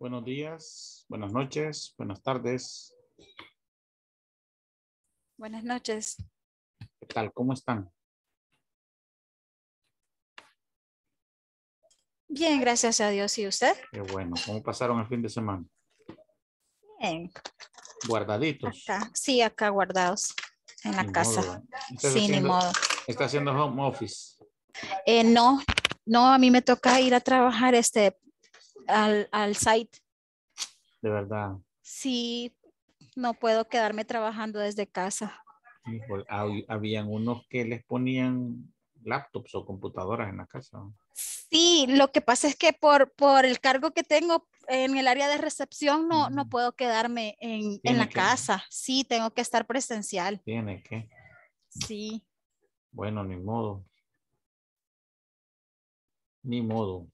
Buenos días, buenas noches, buenas tardes. Buenas noches. ¿Qué tal? ¿Cómo están? Bien, gracias a Dios. ¿Y usted? Qué bueno. ¿Cómo pasaron el fin de semana? Bien. ¿Guardaditos? Acá. Sí, acá guardados en la casa. Sí, ni modo. ¿Está haciendo home office? Eh, no, no, a mí me toca ir a trabajar este al, al site. De verdad. Sí, no puedo quedarme trabajando desde casa. Habían unos que les ponían laptops o computadoras en la casa. Sí, lo que pasa es que por, por el cargo que tengo en el área de recepción no, no puedo quedarme en, en la casa. Sí, tengo que estar presencial. Tiene que. Sí. Bueno, ni modo. Ni modo.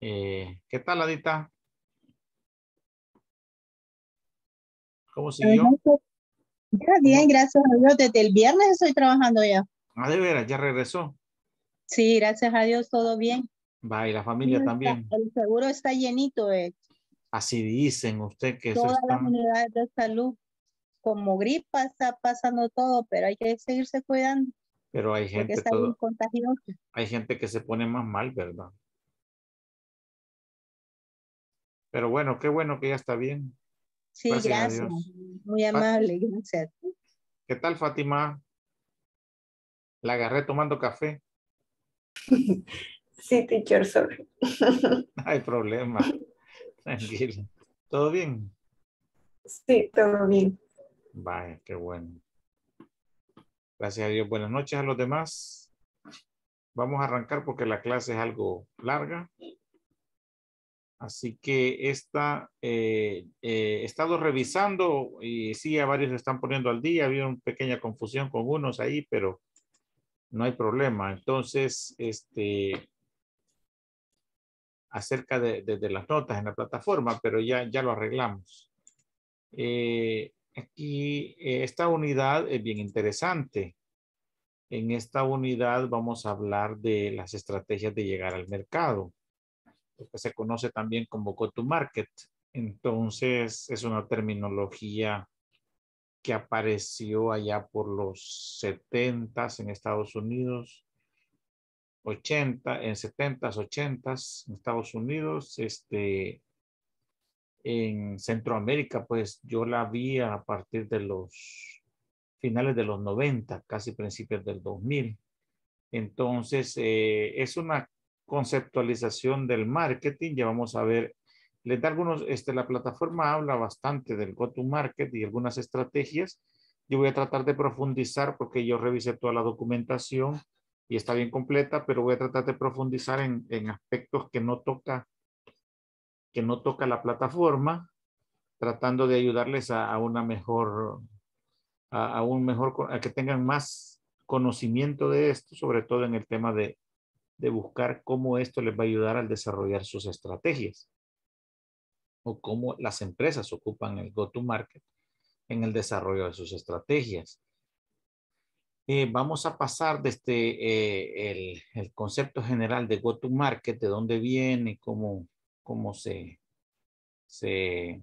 Eh, ¿Qué tal, Adita? ¿Cómo siguió? Está bien, gracias a Dios. Desde el viernes estoy trabajando ya. Ah, de veras, ya regresó. Sí, gracias a Dios, todo bien. Va, y la familia también. el seguro está llenito. Eh. Así dicen usted que Todas eso está... las unidades de salud, como gripa, está pasando todo, pero hay que seguirse cuidando. Pero hay gente, hay gente que se pone más mal, ¿verdad? Pero bueno, qué bueno que ya está bien. Sí, gracias. Muy amable, gracias. ¿Qué tal, Fátima? La agarré tomando café. Sí, teacher, sorry. No hay problema. Tranquilo. ¿Todo bien? Sí, todo bien. Vaya, qué bueno. Gracias a Dios. Buenas noches a los demás. Vamos a arrancar porque la clase es algo larga. Así que esta, eh, eh, he estado revisando y sí, a varios se están poniendo al día. Había una pequeña confusión con unos ahí, pero no hay problema. Entonces, este, acerca de, las notas en la plataforma, pero ya, ya lo arreglamos. Eh, aquí, esta unidad es bien interesante. En esta unidad vamos a hablar de las estrategias de llegar al mercado. Pues, que se conoce también como go-to-market. Entonces, es una terminología que apareció allá por los 70 en Estados Unidos, 80, en 70s, 80s en Estados Unidos, este, en Centroamérica, pues yo la vi a partir de los finales de los 90, casi principios del 2000. Entonces, eh, es una conceptualización del marketing, ya vamos a ver, les da algunos, este, la plataforma habla bastante del go-to-market y algunas estrategias. Yo voy a tratar de profundizar porque yo revisé toda la documentación y está bien completa, pero voy a tratar de profundizar en, aspectos que no toca que no toca la plataforma, tratando de ayudarles a, una mejor, a, un mejor, a que tengan más conocimiento de esto, sobre todo en el tema de, de buscar cómo esto les va a ayudar al desarrollar sus estrategias o cómo las empresas ocupan el go-to-market en el desarrollo de sus estrategias. Eh, vamos a pasar desde este, eh, el, concepto general de go-to-market, de dónde viene, cómo, cómo se, se,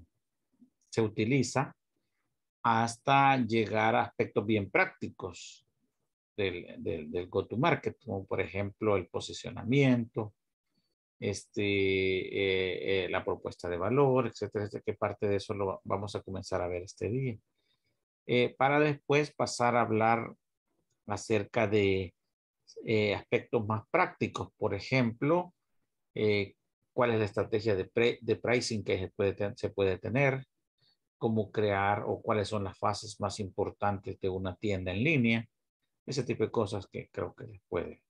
se utiliza, hasta llegar a aspectos bien prácticos del, del, go-to-market, como por ejemplo el posicionamiento, este, eh, eh, la propuesta de valor, etcétera, etcétera, que parte de eso lo vamos a comenzar a ver este día. Eh, para después pasar a hablar acerca de aspectos más prácticos, por ejemplo, cuál es la estrategia de, de pricing que se puede, se puede tener, cómo crear o cuáles son las fases más importantes de una tienda en línea, ese tipo de cosas que creo que les puede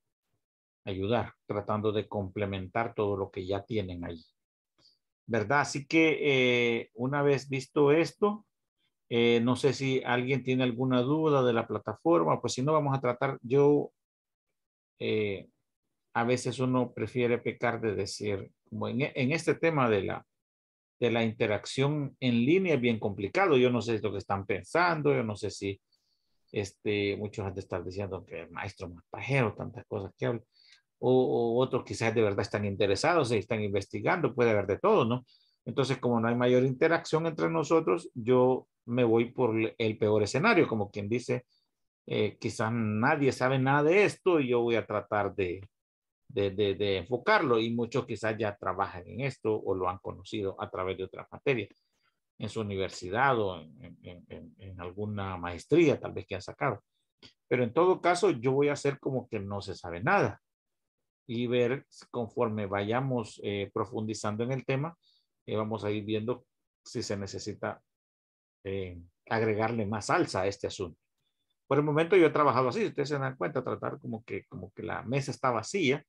ayudar, tratando de complementar todo lo que ya tienen ahí. ¿Verdad? Así que eh, una vez visto esto, eh, no sé si alguien tiene alguna duda de la plataforma, pues si no vamos a tratar, yo eh, a veces uno prefiere pecar de decir, como en, este tema de la, de la interacción en línea es bien complicado, yo no sé lo que están pensando, yo no sé si este, muchos han de estar diciendo que el maestro más pajero, tantas cosas que habla. O, otros quizás de verdad están interesados y están investigando, puede haber de todo, ¿no? Entonces, como no hay mayor interacción entre nosotros, yo me voy por el peor escenario, como quien dice, eh, quizás nadie sabe nada de esto y yo voy a tratar de, de, de, de enfocarlo y muchos quizás ya trabajan en esto o lo han conocido a través de otras materias en su universidad o en, alguna maestría tal vez que han sacado. Pero en todo caso, yo voy a hacer como que no se sabe nada y ver conforme vayamos eh, profundizando en el tema, eh, vamos a ir viendo si se necesita eh, agregarle más salsa a este asunto. Por el momento yo he trabajado así, ustedes se dan cuenta, tratar como que, como que la mesa está vacía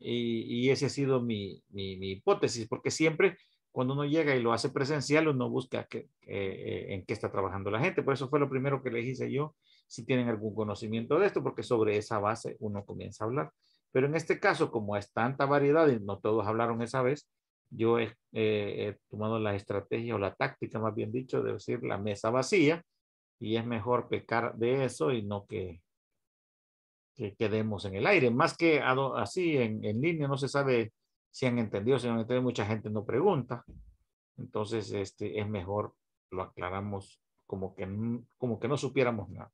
y, y esa ha sido mi, mi, mi hipótesis, porque siempre cuando uno llega y lo hace presencial, uno busca eh, eh, en qué está trabajando la gente. Por eso fue lo primero que les hice yo, si tienen algún conocimiento de esto, porque sobre esa base uno comienza a hablar. Pero en este caso, como es tanta variedad y no todos hablaron esa vez, yo he, eh, tomado la estrategia o la táctica, más bien dicho, de decir la mesa vacía, y es mejor pecar de eso y no que, quedemos en el aire. Más que así en, en línea, no se sabe si han entendido, si no han entendido, mucha gente no pregunta. Entonces, este, es mejor lo aclaramos como que, mm, como que no supiéramos nada.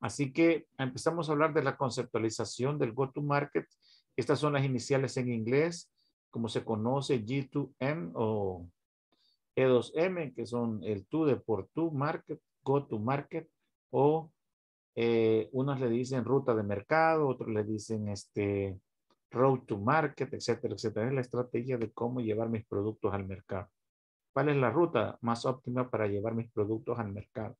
Así que empezamos a hablar de la conceptualización del go-to-market. Estas son las iniciales en inglés, como se conoce G2M o E2M, que son el to de por to market, go-to-market, o eh, unos le dicen ruta de mercado, otros le dicen este, road to market, etcétera, etcétera. Es la estrategia de cómo llevar mis productos al mercado. ¿Cuál es la ruta más óptima para llevar mis productos al mercado?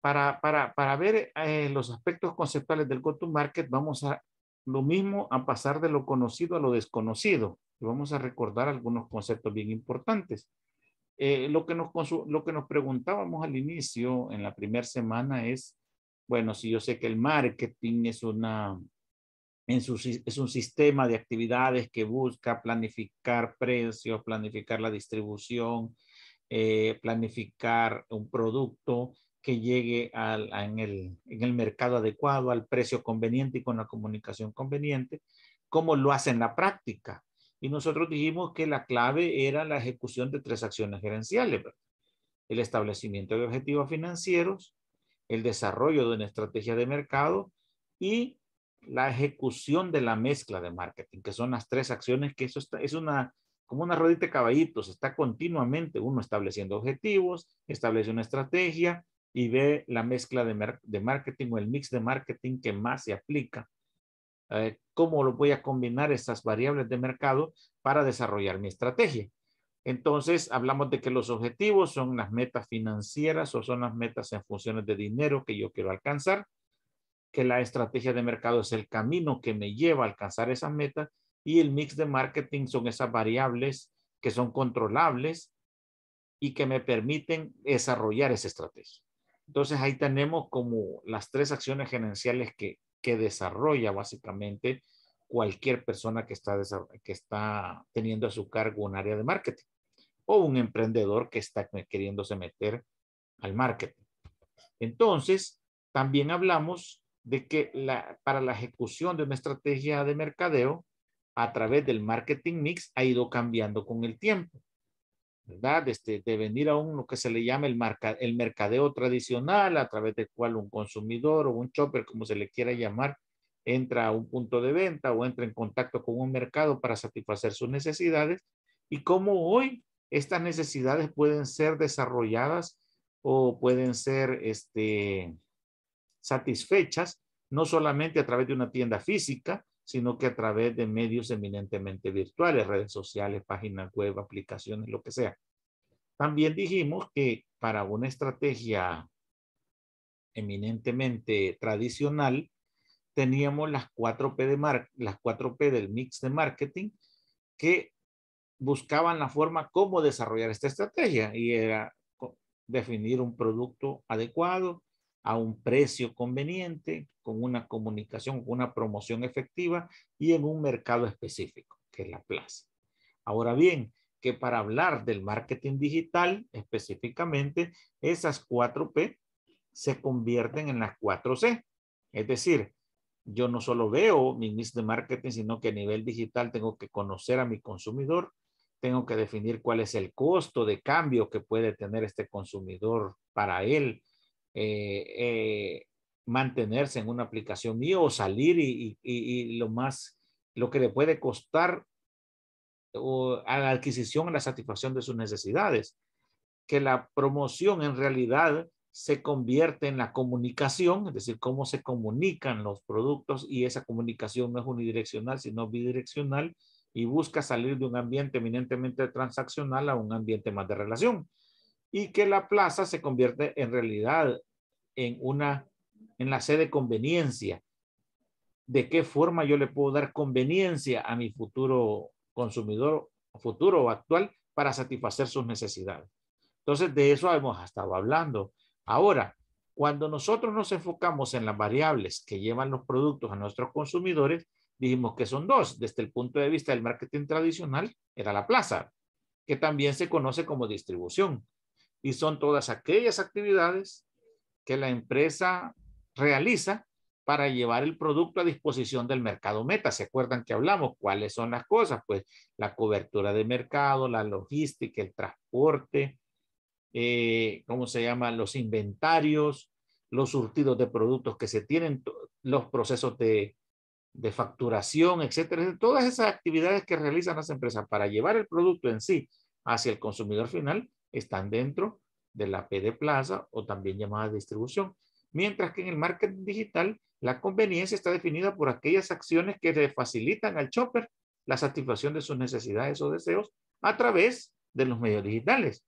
Para, para, para ver eh, los aspectos conceptuales del go-to-market, vamos a lo mismo a pasar de lo conocido a lo desconocido. Y vamos a recordar algunos conceptos bien importantes. Eh, lo, que nos, lo que nos preguntábamos al inicio, en la primera semana, es, bueno, si yo sé que el marketing es una es un sistema de actividades que busca planificar precios, planificar la distribución, eh, planificar un producto que llegue al, en, el, mercado adecuado, al precio conveniente y con la comunicación conveniente, como lo hace en la práctica. Y nosotros dijimos que la clave era la ejecución de tres acciones gerenciales, el establecimiento de objetivos financieros, el desarrollo de una estrategia de mercado y la ejecución de la mezcla de marketing, que son las tres acciones que eso es una como una rodita de caballitos, está continuamente uno estableciendo objetivos, establece una estrategia y ve la mezcla de, marketing o el mix de marketing que más se aplica. Eh, ¿Cómo lo voy a combinar estas variables de mercado para desarrollar mi estrategia? Entonces, hablamos de que los objetivos son las metas financieras o son las metas en funciones de dinero que yo quiero alcanzar que la estrategia de mercado es el camino que me lleva a alcanzar esa meta y el mix de marketing son esas variables que son controlables y que me permiten desarrollar esa estrategia. Entonces ahí tenemos como las tres acciones gerenciales que, que desarrolla básicamente cualquier persona que está, que está teniendo a su cargo un área de marketing o un emprendedor que está queriéndose meter al marketing. Entonces, también hablamos de que la, para la ejecución de una estrategia de mercadeo a través del marketing mix ha ido cambiando con el tiempo. ¿Verdad? Este, de venir a un, lo que se le llama el, marca, el mercadeo tradicional, a través del cual un consumidor o un shopper, como se le quiera llamar, entra a un punto de venta o entra en contacto con un mercado para satisfacer sus necesidades y cómo hoy estas necesidades pueden ser desarrolladas o pueden ser este, satisfechas no solamente a través de una tienda física, sino que a través de medios eminentemente virtuales, redes sociales, páginas web, aplicaciones, lo que sea. También dijimos que para una estrategia eminentemente tradicional, teníamos las 4P, de las 4P del mix de marketing que buscaban la forma cómo desarrollar esta estrategia y era definir un producto adecuado, a un precio conveniente, con una comunicación, con una promoción efectiva y en un mercado específico, que es la plaza. Ahora bien, que para hablar del marketing digital específicamente, esas 4P se convierten en las 4C. Es decir, yo no solo veo mi mix de marketing, sino que a nivel digital tengo que conocer a mi consumidor, tengo que definir cuál es el costo de cambio que puede tener este consumidor para él eh, eh, mantenerse en una aplicación mía o salir y, lo más, lo que le puede costar a la adquisición, a la satisfacción de sus necesidades. Que la promoción en realidad se convierte en la comunicación, es decir, cómo se comunican los productos y esa comunicación no es unidireccional, sino bidireccional y busca salir de un ambiente eminentemente transaccional a un ambiente más de relación. Y que la plaza se convierte en realidad en una, en la sede conveniencia. ¿De qué forma yo le puedo dar conveniencia a mi futuro consumidor, futuro o actual, para satisfacer sus necesidades? Entonces, de eso hemos estado hablando. Ahora, cuando nosotros nos enfocamos en las variables que llevan los productos a nuestros consumidores, dijimos que son dos. Desde el punto de vista del marketing tradicional, era la plaza, que también se conoce como distribución. Y son todas aquellas actividades que la empresa realiza para llevar el producto a disposición del mercado meta. ¿Se acuerdan que hablamos cuáles son las cosas? Pues la cobertura de mercado, la logística, el transporte, eh, ¿cómo se llaman? Los inventarios, los surtidos de productos que se tienen, los procesos de, de facturación, etcétera. Todas esas actividades que realizan las empresas para llevar el producto en sí hacia el consumidor final están dentro de la P de plaza o también llamada distribución. Mientras que en el marketing digital, la conveniencia está definida por aquellas acciones que le facilitan al shopper la satisfacción de sus necesidades o deseos a través de los medios digitales.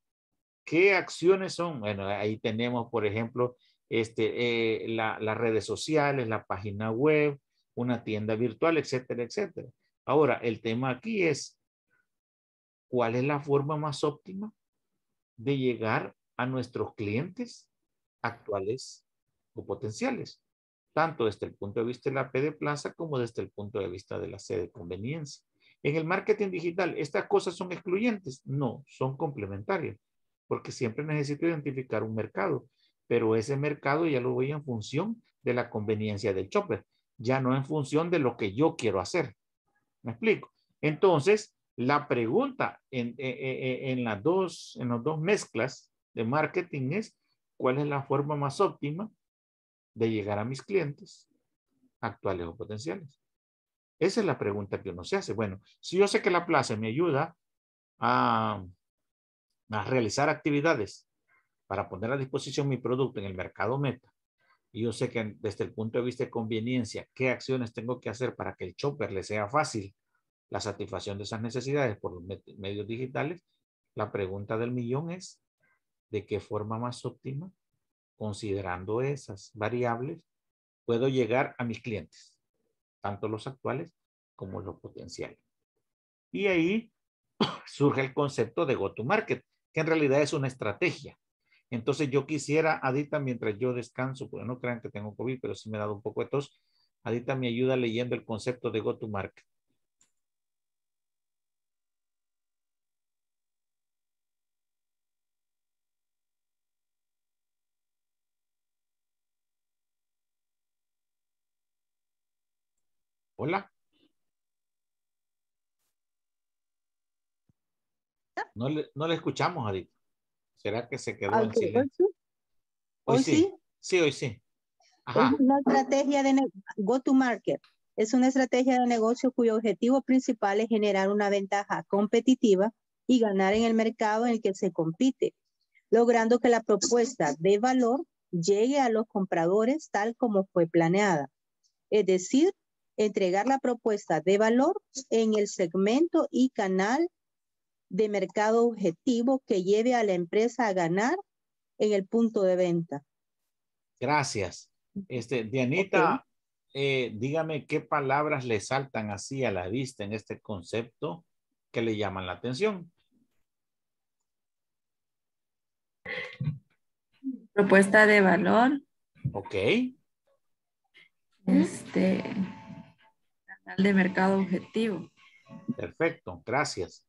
¿Qué acciones son? Bueno, ahí tenemos, por ejemplo, este, eh, las redes sociales, la página web, una tienda virtual, etcétera, etcétera. Ahora, el tema aquí es, ¿cuál es la forma más óptima de llegar a nuestros clientes actuales o potenciales, tanto desde el punto de vista de la P de plaza como desde el punto de vista de la sede de conveniencia. En el marketing digital, ¿estas cosas son excluyentes? No, son complementarias, porque siempre necesito identificar un mercado, pero ese mercado ya lo voy en función de la conveniencia del shopper, ya no en función de lo que yo quiero hacer. ¿Me explico? Entonces, la pregunta en, eh, eh, eh, en las dos, en las dos mezclas de marketing es cuál es la forma más óptima de llegar a mis clientes actuales o potenciales. Esa es la pregunta que uno se hace. Bueno, si yo sé que la plaza me ayuda a, realizar actividades para poner a disposición mi producto en el mercado meta, y yo sé que desde el punto de vista de conveniencia, qué acciones tengo que hacer para que el shopper le sea fácil la satisfacción de esas necesidades por los medios digitales, la pregunta del millón es, de qué forma más óptima, considerando esas variables, puedo llegar a mis clientes, tanto los actuales como los potenciales. Y ahí surge el concepto de go-to-market, que en realidad es una estrategia. Entonces yo quisiera, Adita, mientras yo descanso, porque no crean que tengo COVID, pero sí me ha dado un poco de tos, Adita me ayuda leyendo el concepto de go-to-market. Hola. No le, no le escuchamos, Adito. ¿Será que se quedó ah, en silencio? Hoy, sí? sí. hoy sí. Es una estrategia de go to market. Es una estrategia de negocio cuyo objetivo principal es generar una ventaja competitiva y ganar en el mercado en el que se compite, logrando que la propuesta de valor llegue a los compradores tal como fue planeada. Es decir, entregar la propuesta de valor en el segmento y canal de mercado objetivo que lleve a la empresa a ganar en el punto de venta. Gracias. Este, Dianita, eh, dígame qué palabras le saltan así a la vista en este concepto que le llaman la atención. Propuesta de valor. Ok. Este, de mercado objetivo. Perfecto, gracias.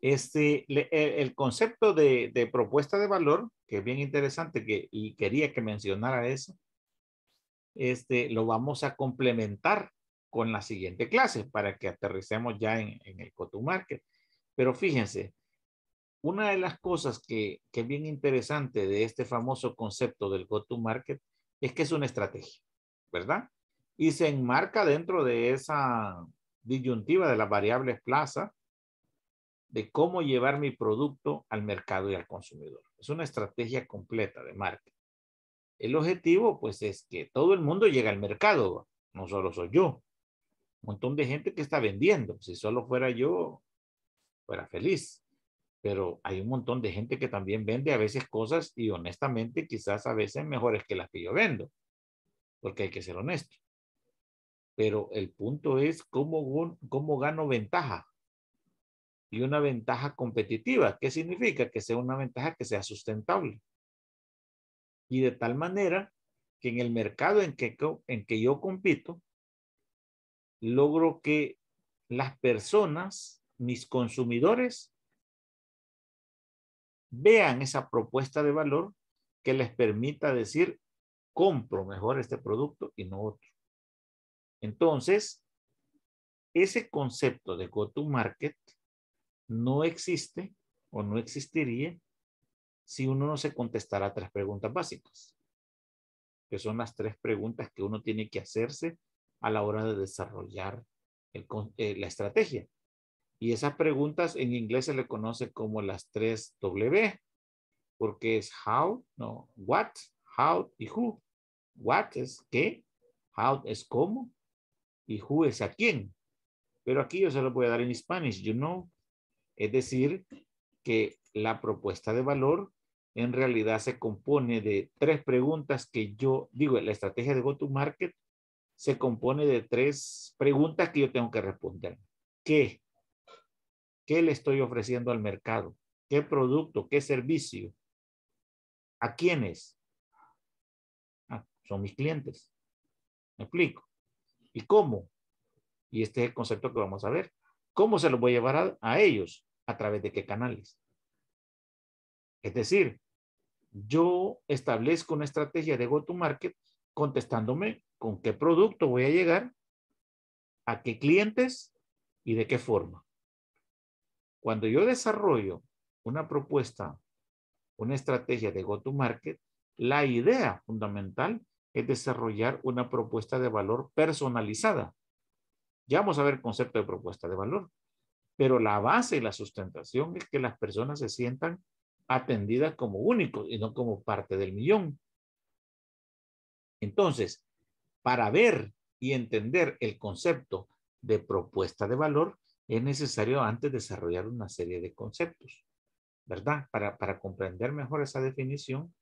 Este, el concepto de, propuesta de valor, que es bien interesante que, y quería que mencionara eso, este, lo vamos a complementar con la siguiente clase para que aterricemos ya en, en el Market, Pero fíjense, una de las cosas que, que, es bien interesante de este famoso concepto del go-to-market es que es una estrategia, ¿verdad? y se enmarca dentro de esa disyuntiva de las variables plaza de cómo llevar mi producto al mercado y al consumidor. Es una estrategia completa de marca. El objetivo, pues, es que todo el mundo llegue al mercado, no solo soy yo. Un montón de gente que está vendiendo. Si solo fuera yo, fuera feliz. Pero hay un montón de gente que también vende a veces cosas y honestamente quizás a veces mejores que las que yo vendo. Porque hay que ser honesto. Pero el punto es cómo, cómo gano ventaja y una ventaja competitiva. ¿Qué significa? Que sea una ventaja que sea sustentable. Y de tal manera que en el mercado en en que yo compito, logro que las personas, mis consumidores, vean esa propuesta de valor que les permita decir, compro mejor este producto y no otro. Entonces, ese concepto de go to market no existe o no existiría si uno no se contestara tres preguntas básicas, que son las tres preguntas que uno tiene que hacerse a la hora de desarrollar eh, la estrategia. Y esas preguntas en inglés se le conoce como las tres W, porque es how, no, what, how y who. What es qué, how es cómo y who es a quién. Pero aquí yo se lo voy a dar en Spanish, you know. Es decir, que la propuesta de valor en realidad se compone de tres preguntas que yo digo, la estrategia de go-to-market se compone de tres preguntas que yo tengo que responder. ¿Qué? ¿Qué le estoy ofreciendo al mercado? ¿Qué producto? ¿Qué servicio? ¿A quiénes? Ah, son mis clientes. ¿Me explico? ¿Y cómo? Y este es el concepto que vamos a ver. ¿Cómo se los voy a llevar a, ellos? ¿A través de qué canales? Es decir, yo establezco una estrategia de go-to-market contestándome con qué producto voy a llegar, a qué clientes y de qué forma. Cuando yo desarrollo una propuesta, una estrategia de go-to-market, la idea fundamental es desarrollar una propuesta de valor personalizada. Ya vamos a ver el concepto de propuesta de valor, pero la base y la sustentación es que las personas se sientan atendidas como únicos y no como parte del millón. Entonces, para ver y entender el concepto de propuesta de valor, es necesario antes desarrollar una serie de conceptos, ¿verdad? Para, para comprender mejor esa definición,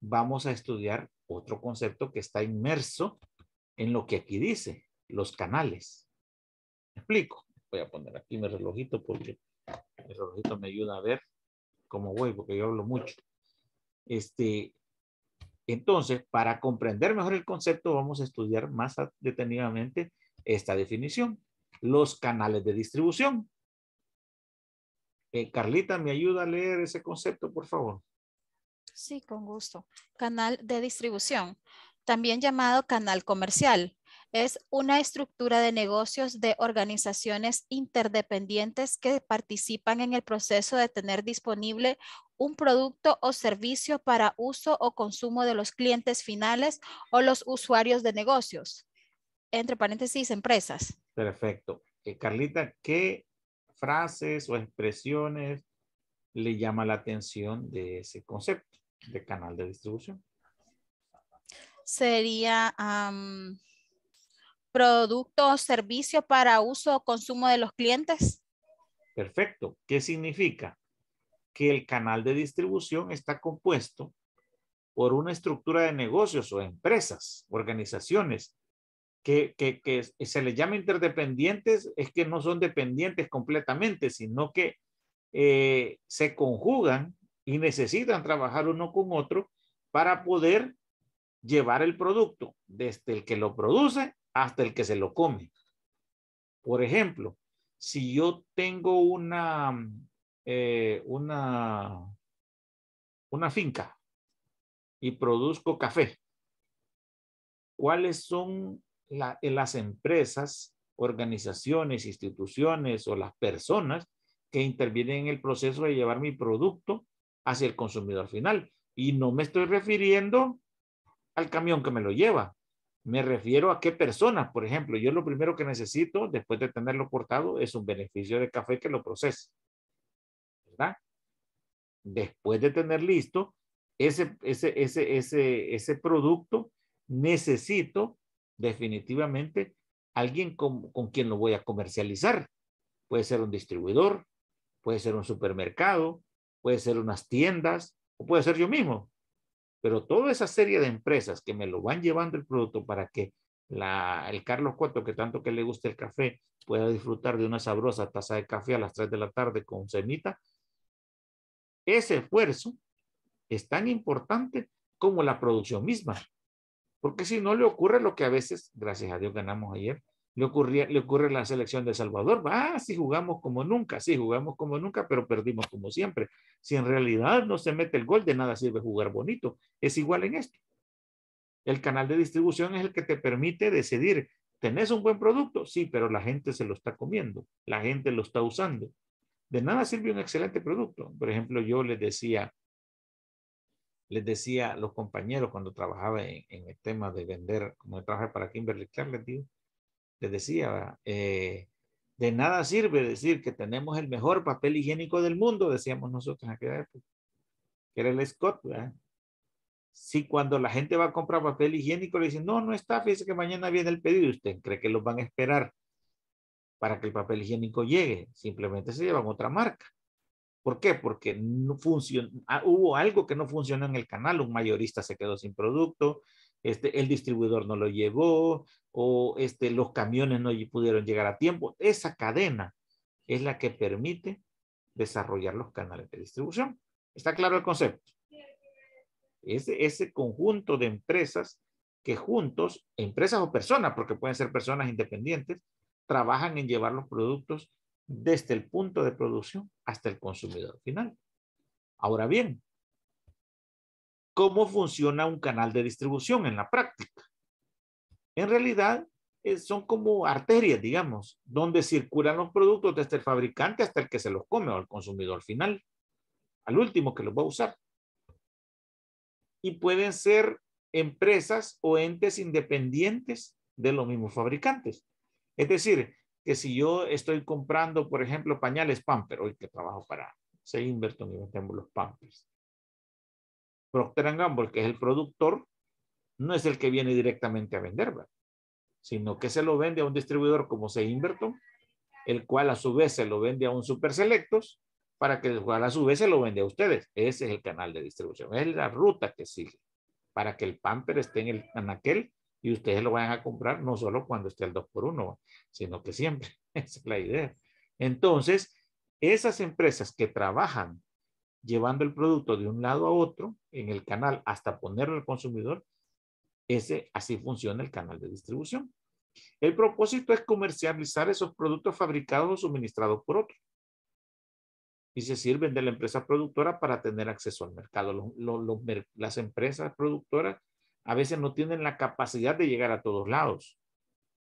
vamos a estudiar otro concepto que está inmerso en lo que aquí dice, los canales. ¿Me explico? Voy a poner aquí mi relojito porque el relojito me ayuda a ver cómo voy, porque yo hablo mucho. Este, entonces, para comprender mejor el concepto, vamos a estudiar más detenidamente esta definición. Los canales de distribución. Eh, Carlita, ¿me ayuda a leer ese concepto, por favor? Sí, con gusto. Canal de distribución, también llamado canal comercial. Es una estructura de negocios de organizaciones interdependientes que participan en el proceso de tener disponible un producto o servicio para uso o consumo de los clientes finales o los usuarios de negocios. Entre paréntesis, empresas. Perfecto. Eh, Carlita, ¿qué frases o expresiones le llama la atención de ese concepto? de canal de distribución? Sería producto o servicio para uso o consumo de los clientes. Perfecto. ¿Qué significa? Que el canal de distribución está compuesto por una estructura de negocios o empresas, organizaciones, que, se les llama interdependientes, es que no son dependientes completamente, sino que eh, se conjugan y necesitan trabajar uno con otro para poder llevar el producto desde el que lo produce hasta el que se lo come. Por ejemplo, si yo tengo una, eh, una, una finca y produzco café, ¿cuáles son las empresas, organizaciones, instituciones o las personas que intervienen en el proceso de llevar mi producto hacia el consumidor final. Y no me estoy refiriendo al camión que me lo lleva. Me refiero a qué persona, por ejemplo, yo lo primero que necesito después de tenerlo cortado es un beneficio de café que lo procese. ¿Verdad? Después de tener listo ese, ese, ese, producto, necesito definitivamente alguien con, con quien lo voy a comercializar. Puede ser un distribuidor, puede ser un supermercado, puede ser unas tiendas o puede ser yo mismo. Pero toda esa serie de empresas que me lo van llevando el producto para que la, el Carlos Cuatro, que tanto que le gusta el café, pueda disfrutar de una sabrosa taza de café a las 3 de la tarde con cenita, ese esfuerzo es tan importante como la producción misma. Porque si no le ocurre lo que a veces, gracias a Dios, ganamos ayer, le, ocurría, le ocurre la selección de Salvador. va, ah, sí jugamos como nunca, sí jugamos como nunca, pero perdimos como siempre. Si en realidad no se mete el gol, de nada sirve jugar bonito. Es igual en esto. El canal de distribución es el que te permite decidir, ¿tenés un buen producto? Sí, pero la gente se lo está comiendo, la gente lo está usando. De nada sirve un excelente producto. Por ejemplo, yo les decía, les decía a los compañeros cuando trabajaba en, el tema de vender, como trabajé para Kimberly Clark, les digo, les decía, eh, de nada sirve decir que tenemos el mejor papel higiénico del mundo, decíamos nosotros en aquella que era el Scott, Si cuando la gente va a comprar papel higiénico le dicen, no, no está, fíjese que mañana viene el pedido, usted cree que los van a esperar para que el papel higiénico llegue, simplemente se llevan otra marca. ¿Por qué? Porque no ah, hubo algo que no funcionó en el canal, un mayorista se quedó sin producto, este, el distribuidor no lo llevó o este, los camiones no pudieron llegar a tiempo. Esa cadena es la que permite desarrollar los canales de distribución. ¿Está claro el concepto? ese conjunto de empresas que juntos, empresas o personas, porque pueden ser personas independientes, trabajan en llevar los productos desde el punto de producción hasta el consumidor final. Ahora bien, cómo funciona un canal de distribución en la práctica. En realidad, eh, son como arterias, digamos, donde circulan los productos desde el fabricante hasta el que se los come o al consumidor final, al último que los va a usar. Y pueden ser empresas o entes independientes de los mismos fabricantes. Es decir, que si yo estoy comprando, por ejemplo, pañales Pamper, hoy que trabajo para Seinberton y vendemos los Pampers. Procter Gamble, que es el productor, no es el que viene directamente a venderla, sino que se lo vende a un distribuidor como se Inverton, el cual a su vez se lo vende a un Super Selectos, para que el cual a su vez se lo vende a ustedes. Ese es el canal de distribución, es la ruta que sigue para que el Pamper esté en, el, en aquel y ustedes lo vayan a comprar no solo cuando esté el 2x1, sino que siempre. Esa es la idea. Entonces, esas empresas que trabajan llevando el producto de un lado a otro en el canal hasta ponerlo al consumidor, ese, así funciona el canal de distribución. El propósito es comercializar esos productos fabricados o suministrados por otros. Y se sirven de la empresa productora para tener acceso al mercado. las empresas productoras a veces no tienen la capacidad de llegar a todos lados,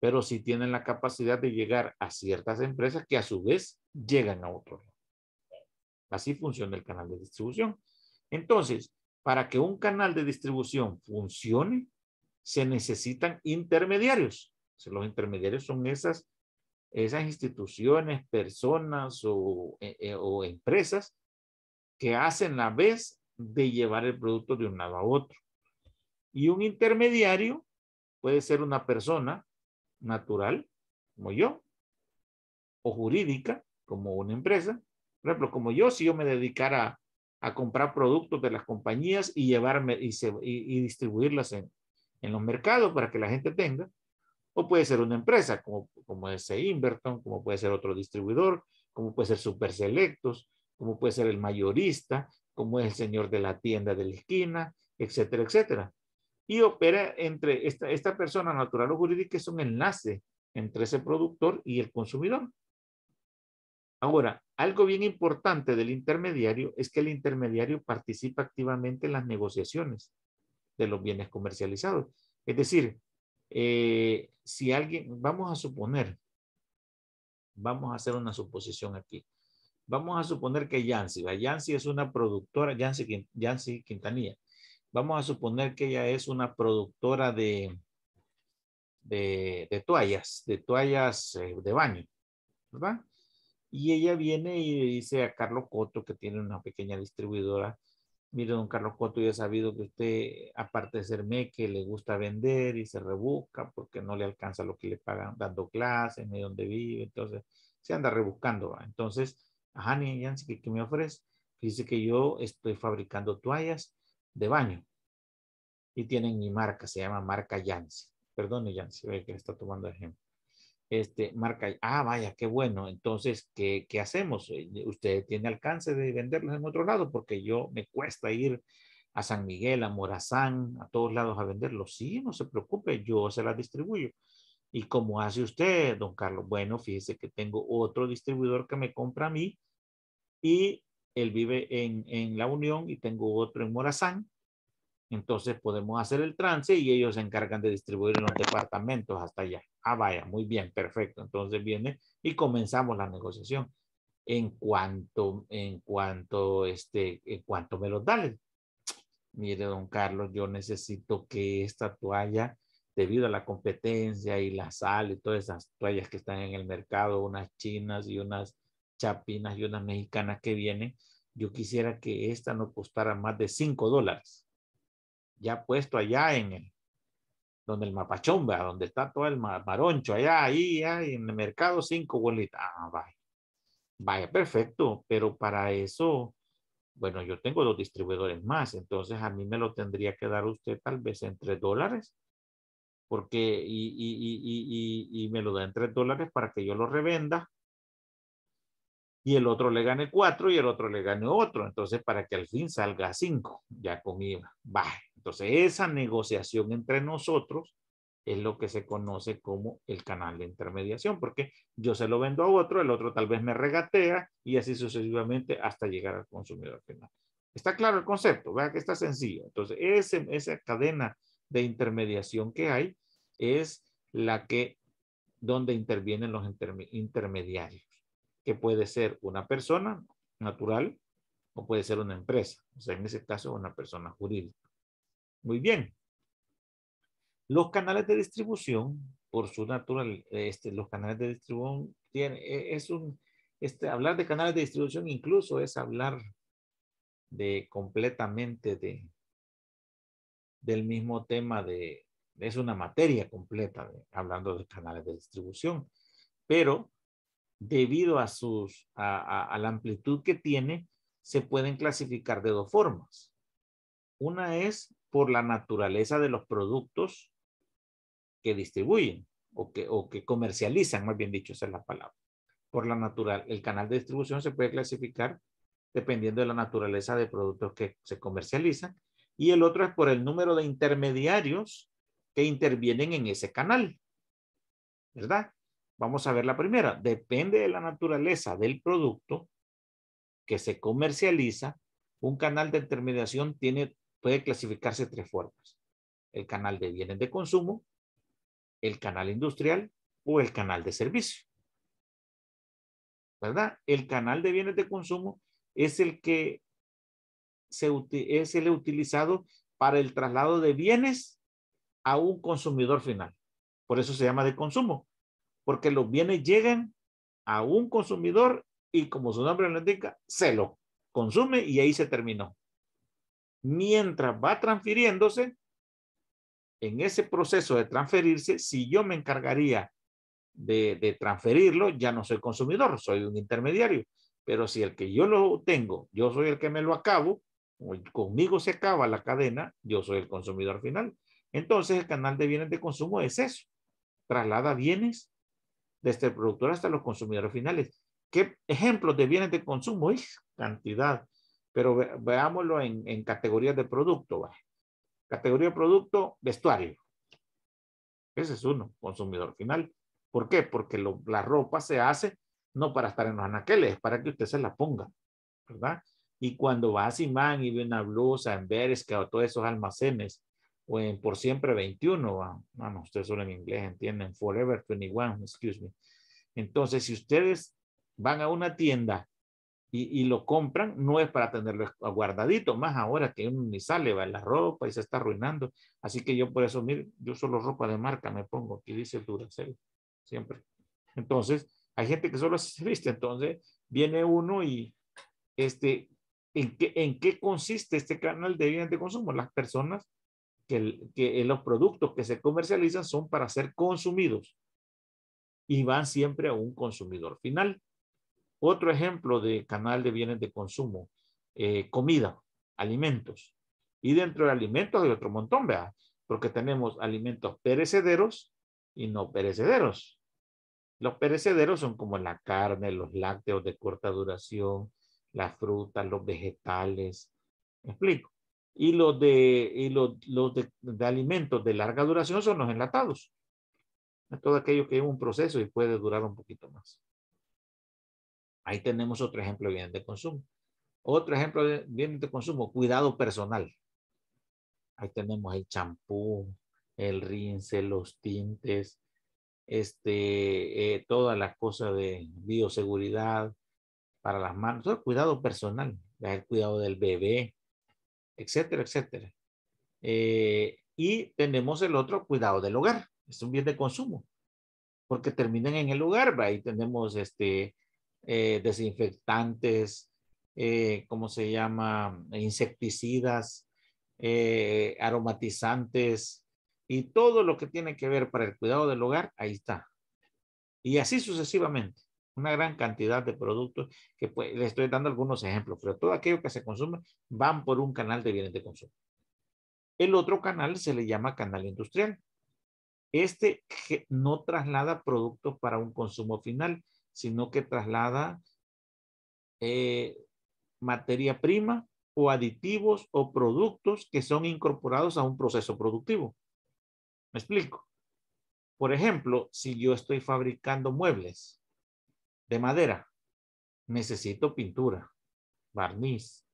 pero sí tienen la capacidad de llegar a ciertas empresas que a su vez llegan a otros lado. Así funciona el canal de distribución. Entonces, para que un canal de distribución funcione, se necesitan intermediarios. Los intermediarios son esas, esas instituciones, personas o, eh, eh, o empresas que hacen la vez de llevar el producto de un lado a otro. Y un intermediario puede ser una persona natural, como yo, o jurídica, como una empresa, por ejemplo, como yo, si yo me dedicara a, comprar productos de las compañías y llevarme y, distribuirlas en, los mercados para que la gente tenga, o puede ser una empresa como, como ese Inverton, como puede ser otro distribuidor, como puede ser Super Selectos, como puede ser el mayorista, como es el señor de la tienda de la esquina, etcétera, etcétera. Y opera entre esta, esta persona natural o jurídica es un enlace entre ese productor y el consumidor. Ahora, algo bien importante del intermediario es que el intermediario participa activamente en las negociaciones de los bienes comercializados. Es decir, eh, si alguien, vamos a suponer, vamos a hacer una suposición aquí. Vamos a suponer que Yancy, Yancy es una productora, Yancy, Quintanilla. Vamos a suponer que ella es una productora de, de, de toallas, de toallas eh, de baño, ¿verdad? Y ella viene y dice a Carlos Coto, que tiene una pequeña distribuidora, mire, don Carlos Coto, yo he sabido que usted, aparte de ser meque, le gusta vender y se rebusca porque no le alcanza lo que le pagan dando clases, ni donde vive, entonces se anda rebuscando. Entonces, ajá, Yancy, ¿qué, me ofrece? Dice que yo estoy fabricando toallas de baño y tienen mi marca, se llama marca Yancy. Perdone, Yancy, ve que le está tomando ejemplo este, marca, ah, vaya, qué bueno, entonces, ¿qué, ¿qué, hacemos? Eh, usted tiene alcance de venderlos en otro lado, porque yo me cuesta ir a San Miguel, a Morazán, a todos lados a venderlos. Sí, no se preocupe, yo se las distribuyo. ¿Y como hace usted, don Carlos? Bueno, fíjese que tengo otro distribuidor que me compra a mí y él vive en, en La Unión y tengo otro en Morazán. Entonces podemos hacer el trance y ellos se encargan de distribuir en los departamentos hasta allá. Ah, vaya, muy bien, perfecto. Entonces viene y comenzamos la negociación. En cuanto, en cuanto, este, en cuanto me lo dale. Mire, don Carlos, yo necesito que esta toalla, debido a la competencia y la sal y todas esas toallas que están en el mercado, unas chinas y unas chapinas y unas mexicanas que vienen, yo quisiera que esta no costara más de cinco dólares. Ya puesto allá en el, donde el mapachón vea, donde está todo el maroncho, allá, ahí, ahí en el mercado, cinco bolitas. Ah, vaya. Vaya, perfecto, pero para eso, bueno, yo tengo dos distribuidores más, entonces a mí me lo tendría que dar usted tal vez en tres dólares, porque y, y, y, y, me lo da en tres dólares para que yo lo revenda y el otro le gane cuatro y el otro le gane otro, entonces para que al fin salga cinco, ya con IVA. Vaya entonces, esa negociación entre nosotros es lo que se conoce como el canal de intermediación, porque yo se lo vendo a otro, el otro tal vez me regatea y así sucesivamente hasta llegar al consumidor final. Está claro el concepto, vea que está sencillo. Entonces, esa cadena de intermediación que hay es la que donde intervienen los intermediarios, que puede ser una persona natural o puede ser una empresa, o sea, en ese caso una persona jurídica. Muy bien. Los canales de distribución, por su natural, este, los canales de distribución, tienen, e, es un, este, hablar de canales de distribución incluso es hablar de completamente de, del mismo tema de, es una materia completa de, hablando de canales de distribución, pero debido a, sus, a la amplitud que tiene, se pueden clasificar de dos formas. Una es por la naturaleza de los productos que distribuyen o que, o que comercializan, más bien dicho, esa es la palabra. Por la natural, el canal de distribución se puede clasificar dependiendo de la naturaleza de productos que se comercializan y el otro es por el número de intermediarios que intervienen en ese canal. ¿Verdad? Vamos a ver la primera. Depende de la naturaleza del producto que se comercializa, un canal de intermediación tiene puede clasificarse de tres formas. El canal de bienes de consumo, el canal industrial o el canal de servicio. ¿Verdad? El canal de bienes de consumo es el que se, es el utilizado para el traslado de bienes a un consumidor final. Por eso se llama de consumo, porque los bienes llegan a un consumidor y como su nombre lo indica, se lo consume y ahí se terminó mientras va transfiriéndose, en ese proceso de transferirse, si yo me encargaría de, transferirlo, ya no soy consumidor, soy un intermediario. Pero si el que yo lo tengo, yo soy el que me lo acabo, conmigo se acaba la cadena, yo soy el consumidor final. Entonces el canal de bienes de consumo es eso. Traslada bienes desde el productor hasta los consumidores finales. ¿Qué ejemplos de bienes de consumo es? Cantidad pero veámoslo en, categorías de producto. Categoría de producto, vestuario. Ese es uno, consumidor final. ¿Por qué? Porque la ropa se hace no para estar en los anaqueles, para que usted se la ponga, ¿verdad? Y cuando va a Simán y ve una blusa en Beresca o todos esos almacenes, o en Por Siempre 21, vamos, ustedes son en inglés, entienden, Forever 21, excuse me. Entonces, si ustedes van a una tienda y, lo compran, no es para tenerlo guardadito, más ahora que uno ni sale, va la ropa y se está arruinando. Así que yo por eso, mire, yo solo ropa de marca me pongo, aquí dice Duracell, siempre. Entonces, hay gente que solo se viste, entonces viene uno y, este, ¿en qué, en qué consiste este canal de bienes de consumo? Las personas que, que los productos que se comercializan son para ser consumidos y van siempre a un consumidor final. Otro ejemplo de canal de bienes de consumo, eh, comida, alimentos. Y dentro de alimentos hay otro montón, ¿verdad? Porque tenemos alimentos perecederos y no perecederos. Los perecederos son como la carne, los lácteos de corta duración, las frutas, los vegetales. ¿Me explico? Y los de, y los, los de, alimentos de larga duración son los enlatados. Todo aquello que es un proceso y puede durar un poquito más. Ahí tenemos otro ejemplo de bien de consumo. Otro ejemplo de bien de consumo, cuidado personal. Ahí tenemos el champú, el rince, los tintes, este, eh, todas las cosas de bioseguridad para las manos, el cuidado personal, el cuidado del bebé, etcétera, etcétera. Eh, y tenemos el otro cuidado del hogar, es un bien de consumo, porque terminan en el hogar, ahí tenemos este, eh, desinfectantes, eh, ¿cómo se llama? Insecticidas, eh, aromatizantes y todo lo que tiene que ver para el cuidado del hogar, ahí está. Y así sucesivamente, una gran cantidad de productos que pues, le estoy dando algunos ejemplos, pero todo aquello que se consume van por un canal de bienes de consumo. El otro canal se le llama canal industrial. Este no traslada productos para un consumo final, sino que traslada eh, materia prima o aditivos o productos que son incorporados a un proceso productivo. ¿Me explico? Por ejemplo, si yo estoy fabricando muebles de madera, necesito pintura, barniz,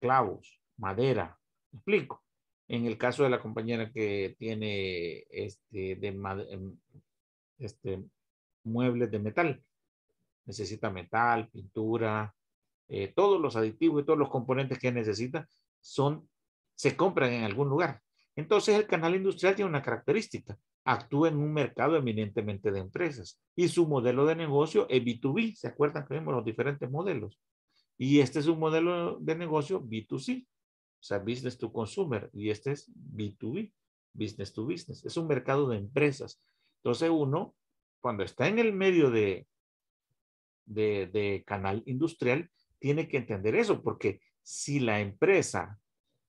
clavos, madera. ¿Me explico? En el caso de la compañera que tiene este, de, em, este muebles de metal, necesita metal, pintura, eh, todos los aditivos y todos los componentes que necesita son, se compran en algún lugar. Entonces el canal industrial tiene una característica, actúa en un mercado eminentemente de empresas y su modelo de negocio es B2B, ¿se acuerdan que vimos los diferentes modelos? Y este es un modelo de negocio B2C, o sea, business to consumer, y este es B2B, business to business, es un mercado de empresas. Entonces uno, cuando está en el medio de, de, canal industrial tiene que entender eso, porque si la empresa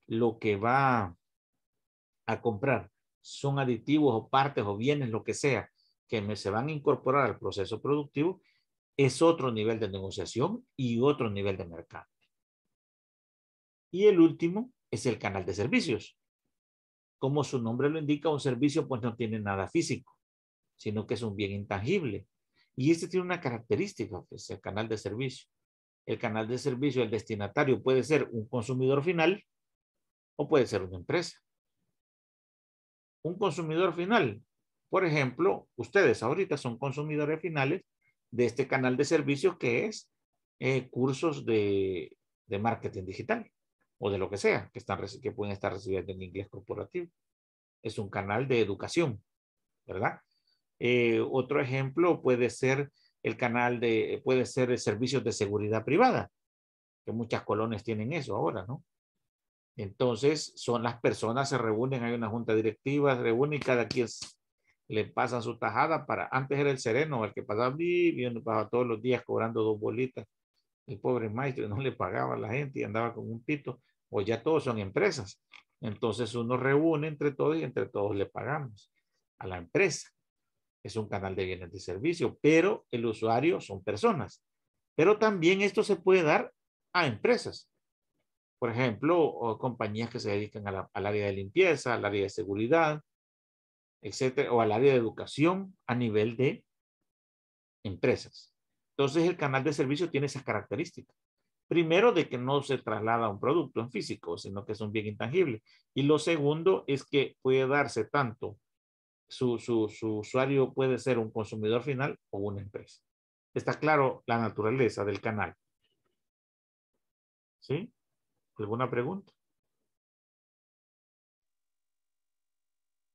lo que va a comprar son aditivos o partes o bienes, lo que sea, que se van a incorporar al proceso productivo, es otro nivel de negociación y otro nivel de mercado. Y el último es el canal de servicios. Como su nombre lo indica, un servicio pues no tiene nada físico, sino que es un bien intangible. Y este tiene una característica, que es el canal de servicio. El canal de servicio el destinatario puede ser un consumidor final o puede ser una empresa. Un consumidor final, por ejemplo, ustedes ahorita son consumidores finales de este canal de servicio que es eh, cursos de, de, marketing digital o de lo que sea que, están, que pueden estar recibiendo en inglés corporativo. Es un canal de educación, ¿verdad? Eh, otro ejemplo puede ser el canal de, eh, puede ser servicios de seguridad privada, que muchas colonias tienen eso ahora, ¿no? Entonces, son las personas se reúnen, hay una junta directiva, se reúnen y cada quien le pasa su tajada para, antes era el sereno, el que pasaba viviendo, pasaba todos los días cobrando dos bolitas. El pobre maestro no le pagaba a la gente y andaba con un pito. o pues ya todos son empresas. Entonces uno reúne entre todos y entre todos le pagamos a la empresa es un canal de bienes de servicio, pero el usuario son personas. Pero también esto se puede dar a empresas. Por ejemplo, o compañías que se dedican a la, al área de limpieza, al área de seguridad, etcétera, o al área de educación a nivel de empresas. Entonces, el canal de servicio tiene esas características. Primero, de que no se traslada un producto en físico, sino que es un bien intangible. Y lo segundo es que puede darse tanto su, usuario puede ser un consumidor final o una empresa. Está claro la naturaleza del canal. ¿Sí? ¿Alguna pregunta?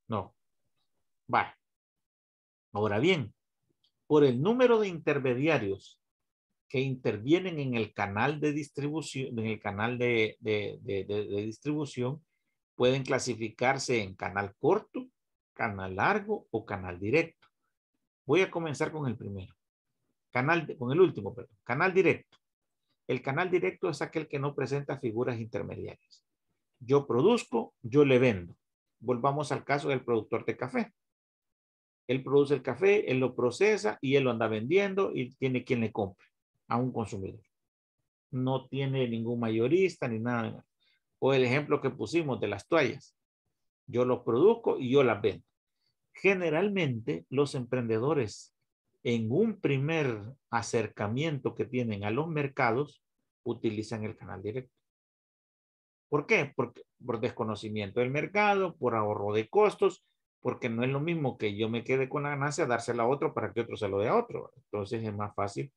No. Vale. Ahora bien, por el número de intermediarios que intervienen en el canal de distribución, en el canal de distribución, pueden clasificarse en canal corto, canal largo o canal directo. Voy a comenzar con el primero. Canal, con el último, perdón. Canal directo. El canal directo es aquel que no presenta figuras intermediarias. Yo produzco, yo le vendo. Volvamos al caso del productor de café. Él produce el café, él lo procesa y él lo anda vendiendo y tiene quien le compre a un consumidor. No tiene ningún mayorista ni nada. O el ejemplo que pusimos de las toallas. Yo los produzco y yo las vendo. Generalmente los emprendedores en un primer acercamiento que tienen a los mercados utilizan el canal directo. ¿Por qué? Porque, por desconocimiento del mercado, por ahorro de costos, porque no es lo mismo que yo me quede con la ganancia, dársela a otro para que otro se lo dé a otro. Entonces es más fácil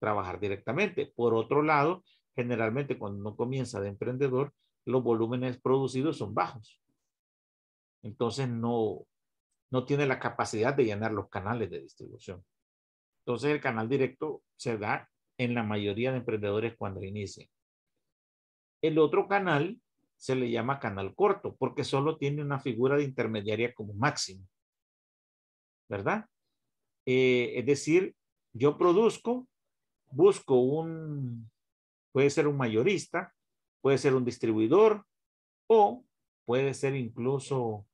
trabajar directamente. Por otro lado, generalmente cuando uno comienza de emprendedor, los volúmenes producidos son bajos. Entonces no, no tiene la capacidad de llenar los canales de distribución. Entonces el canal directo se da en la mayoría de emprendedores cuando inician. El otro canal se le llama canal corto porque solo tiene una figura de intermediaria como máximo. ¿Verdad? Eh, es decir, yo produzco, busco un, puede ser un mayorista, puede ser un distribuidor o puede ser incluso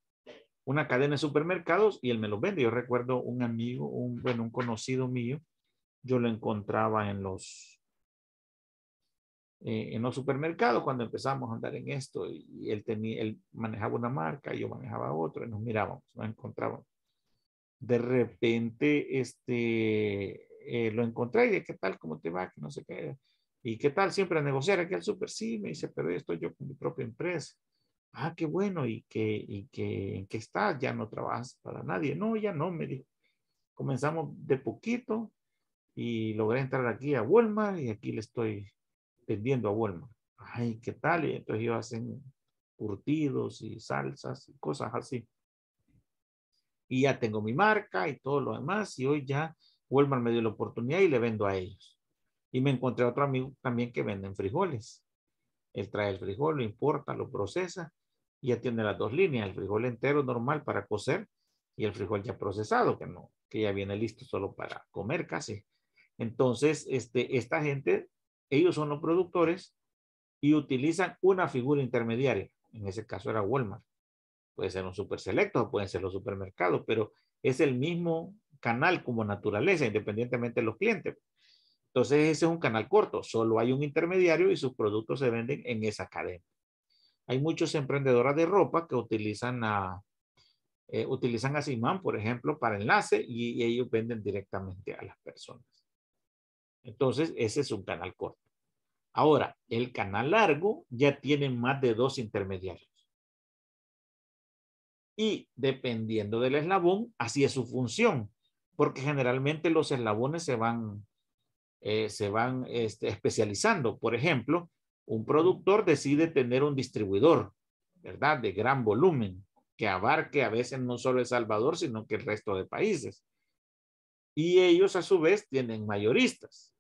una cadena de supermercados y él me lo vende. Yo recuerdo un amigo, un, bueno, un conocido mío, yo lo encontraba en los, eh, en los supermercados cuando empezamos a andar en esto y, él, tenía, él manejaba una marca, yo manejaba otra y nos mirábamos, nos encontrábamos. De repente, este, eh, lo encontré y de qué tal, cómo te va, que no sé qué. ¿Y qué tal siempre a negociar aquí al super? Sí, me dice, pero estoy yo con mi propia empresa. Ah, qué bueno, ¿y que que qué estás? Ya no trabajas para nadie. No, ya no, me dijo. Comenzamos de poquito y logré entrar aquí a Walmart y aquí le estoy vendiendo a Walmart. Ay, ¿qué tal? Y entonces ellos hacen curtidos y salsas y cosas así. Y ya tengo mi marca y todo lo demás y hoy ya Walmart me dio la oportunidad y le vendo a ellos. Y me encontré a otro amigo también que vende frijoles. Él trae el frijol, lo importa, lo procesa ya tiene las dos líneas, el frijol entero normal para cocer y el frijol ya procesado, que, no, que ya viene listo solo para comer casi. Entonces, este, esta gente, ellos son los productores y utilizan una figura intermediaria. En ese caso era Walmart. Puede ser un super selecto o pueden ser los supermercados, pero es el mismo canal como naturaleza, independientemente de los clientes. Entonces, ese es un canal corto, solo hay un intermediario y sus productos se venden en esa cadena. Hay muchos emprendedoras de ropa que utilizan a, eh, utilizan a Simán, por ejemplo, para enlace y, ellos venden directamente a las personas. Entonces, ese es un canal corto. Ahora, el canal largo ya tiene más de dos intermediarios. Y dependiendo del eslabón, así es su función, porque generalmente los eslabones se van, eh, se van este, especializando. Por ejemplo, un productor decide tener un distribuidor, ¿verdad? De gran volumen, que abarque a veces no solo El Salvador, sino que el resto de países. Y ellos a su vez tienen mayoristas.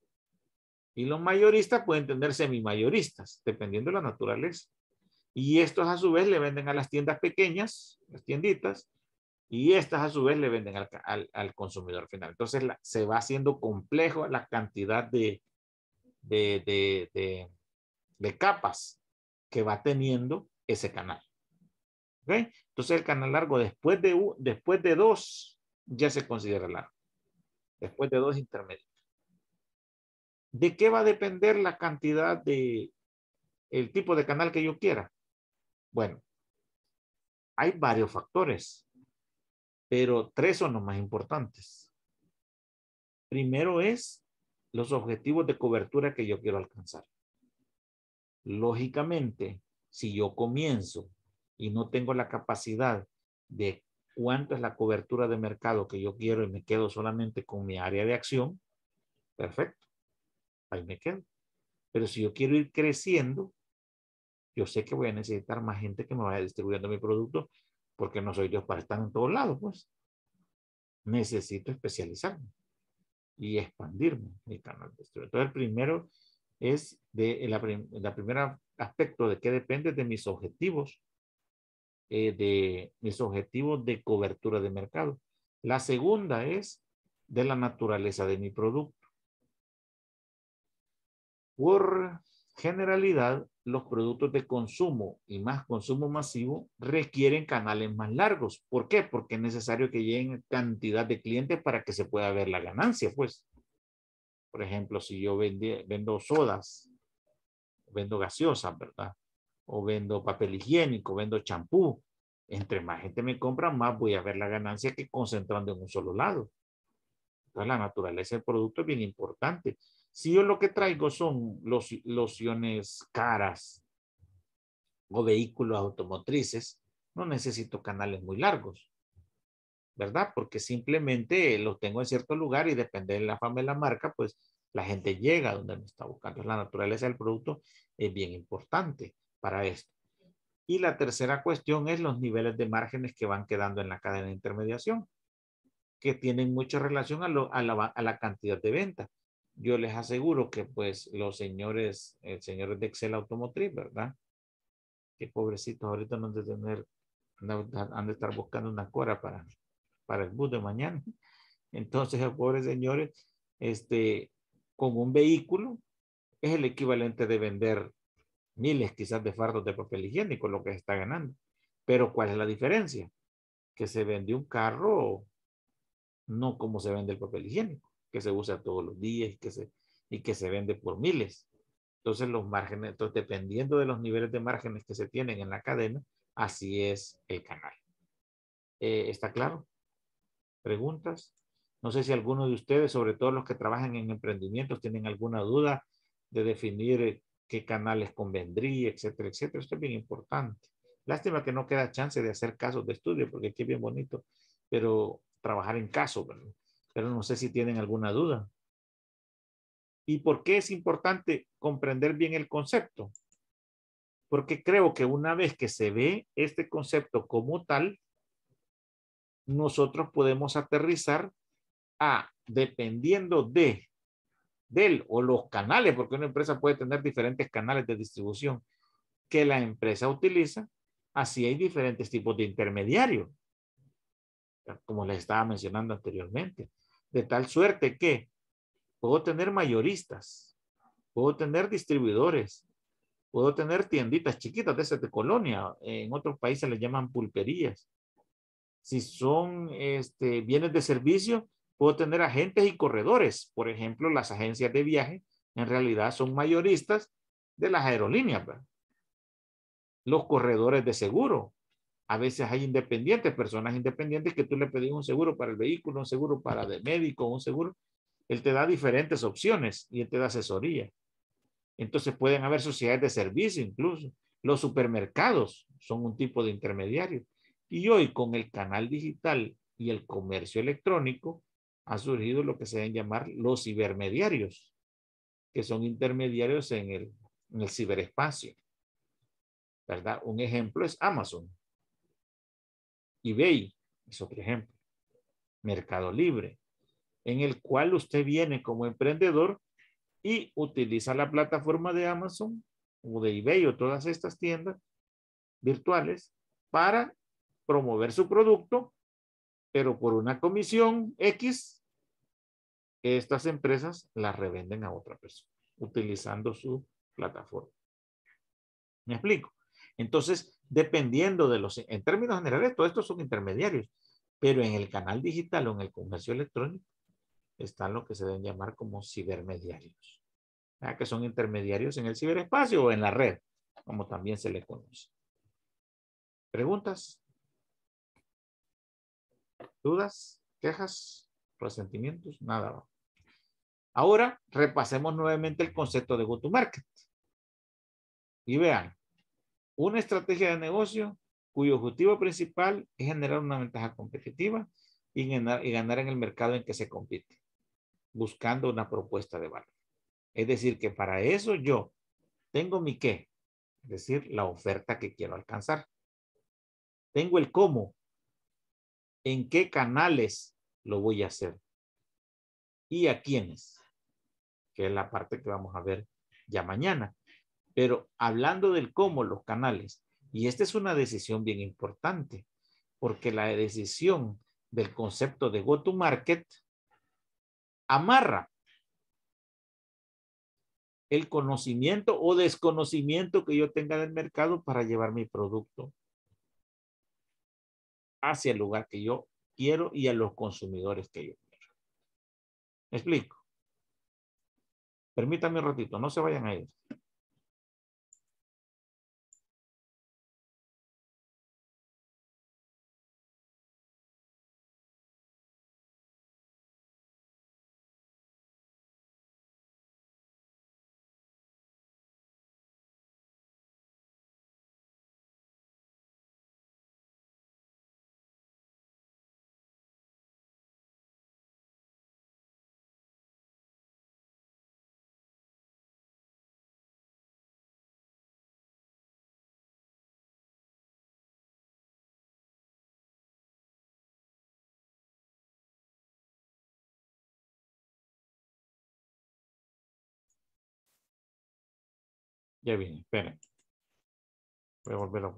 Y los mayoristas pueden tener mayoristas dependiendo de la naturaleza. Y estos a su vez le venden a las tiendas pequeñas, las tienditas, y estas a su vez le venden al, consumidor final. Entonces se va haciendo complejo la cantidad de, de de capas que va teniendo ese canal. Entonces el canal largo después de, después de dos ya se considera largo. Después de dos intermedios. ¿De qué va a depender la cantidad de el tipo de canal que yo quiera? Bueno, hay varios factores, pero tres son los más importantes. Primero es los objetivos de cobertura que yo quiero alcanzar. Lógicamente, si yo comienzo y no tengo la capacidad de cuánto es la cobertura de mercado que yo quiero y me quedo solamente con mi área de acción, perfecto, ahí me quedo. Pero si yo quiero ir creciendo, yo sé que voy a necesitar más gente que me vaya distribuyendo mi producto porque no soy yo para estar en todos lados, pues. Necesito especializarme y expandirme mi canal de distribución Entonces, primero es de la, primera aspecto de que depende de mis objetivos, eh, de mis objetivos de cobertura de mercado. La segunda es de la naturaleza de mi producto. Por generalidad, los productos de consumo y más consumo masivo requieren canales más largos. ¿Por qué? Porque es necesario que lleguen cantidad de clientes para que se pueda ver la ganancia, pues. Por ejemplo, si yo vendo sodas, vendo gaseosas, ¿verdad? O vendo papel higiénico, vendo champú. Entre más gente me compra, más voy a ver la ganancia que concentrando en un solo lado. Entonces, la naturaleza del producto es bien importante. Si yo lo que traigo son los, lociones caras o vehículos automotrices, no necesito canales muy largos. ¿verdad? Porque simplemente lo tengo en cierto lugar y depende de la fama de la marca, pues la gente llega donde me está buscando. La naturaleza del producto es bien importante para esto. Y la tercera cuestión es los niveles de márgenes que van quedando en la cadena de intermediación, que tienen mucha relación a, la, cantidad de ventas. Yo les aseguro que pues los señores, eh, señores de Excel Automotriz, ¿verdad? qué pobrecitos, ahorita no han de tener, han de estar buscando una cora para para el bus de mañana. Entonces, el pobre señores, este, con un vehículo es el equivalente de vender miles quizás de fardos de papel higiénico, lo que se está ganando. Pero ¿cuál es la diferencia? Que se vende un carro no como se vende el papel higiénico, que se usa todos los días y que se, y que se vende por miles. Entonces los márgenes, entonces dependiendo de los niveles de márgenes que se tienen en la cadena, así es el canal. Eh, ¿Está claro? preguntas. No sé si alguno de ustedes, sobre todo los que trabajan en emprendimientos, tienen alguna duda de definir eh, qué canales convendría, etcétera, etcétera. Esto es bien importante. Lástima que no queda chance de hacer casos de estudio, porque aquí es bien bonito, pero trabajar en caso, pero no sé si tienen alguna duda. ¿Y por qué es importante comprender bien el concepto? Porque creo que una vez que se ve este concepto como tal, nosotros podemos aterrizar a, dependiendo de, del o los canales, porque una empresa puede tener diferentes canales de distribución que la empresa utiliza, así hay diferentes tipos de intermediarios, como les estaba mencionando anteriormente, de tal suerte que puedo tener mayoristas, puedo tener distribuidores, puedo tener tienditas chiquitas de esas de colonia, en otros países les llaman pulperías, si son este, bienes de servicio, puedo tener agentes y corredores. Por ejemplo, las agencias de viaje en realidad son mayoristas de las aerolíneas. Los corredores de seguro. A veces hay independientes, personas independientes que tú le pedís un seguro para el vehículo, un seguro para de médico, un seguro. Él te da diferentes opciones y él te da asesoría. Entonces pueden haber sociedades de servicio incluso. Los supermercados son un tipo de intermediario. Y hoy con el canal digital y el comercio electrónico ha surgido lo que se deben llamar los cibermediarios, que son intermediarios en el, en ciberespacio. ¿Verdad? Un ejemplo es Amazon, eBay es otro ejemplo, Mercado Libre, en el cual usted viene como emprendedor y utiliza la plataforma de Amazon o de eBay o todas estas tiendas virtuales para promover su producto, pero por una comisión X, estas empresas las revenden a otra persona utilizando su plataforma. ¿Me explico? Entonces, dependiendo de los, en términos generales, todos estos son intermediarios, pero en el canal digital o en el comercio electrónico están lo que se deben llamar como cibermediarios, ¿verdad? Ah, que son intermediarios en el ciberespacio o en la red, como también se le conoce. ¿Preguntas? ¿Dudas? ¿Quejas? ¿Resentimientos? Nada. Ahora repasemos nuevamente el concepto de go to market. Y vean, una estrategia de negocio cuyo objetivo principal es generar una ventaja competitiva y ganar, y ganar en el mercado en que se compite, buscando una propuesta de valor. Es decir, que para eso yo tengo mi qué, es decir, la oferta que quiero alcanzar. Tengo el cómo, en qué canales lo voy a hacer y a quiénes, que es la parte que vamos a ver ya mañana. Pero hablando del cómo, los canales, y esta es una decisión bien importante, porque la decisión del concepto de go to market amarra el conocimiento o desconocimiento que yo tenga del mercado para llevar mi producto hacia el lugar que yo quiero y a los consumidores que yo quiero. ¿Me explico? Permítame un ratito, no se vayan a ir. Ya viene, esperen. Voy a volver a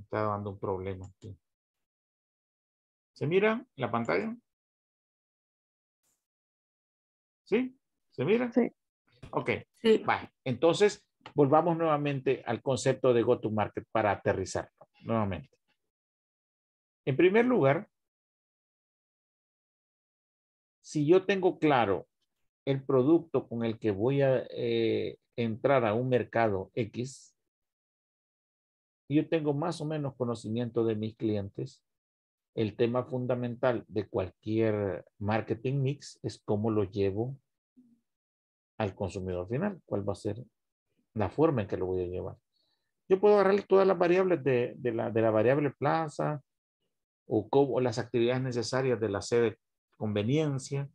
Está dando un problema aquí. ¿Se mira la pantalla? ¿Sí? ¿Se mira? Sí. Ok. Entonces, volvamos nuevamente al concepto de go to market para aterrizar. nuevamente. En primer lugar, si yo tengo claro el producto con el que voy a eh, entrar a un mercado X, y yo tengo más o menos conocimiento de mis clientes. El tema fundamental de cualquier marketing mix es cómo lo llevo al consumidor final, cuál va a ser la forma en que lo voy a llevar. Yo puedo agarrar todas las variables de, de, la, de la, variable plaza o, o las actividades necesarias de la sede conveniencia,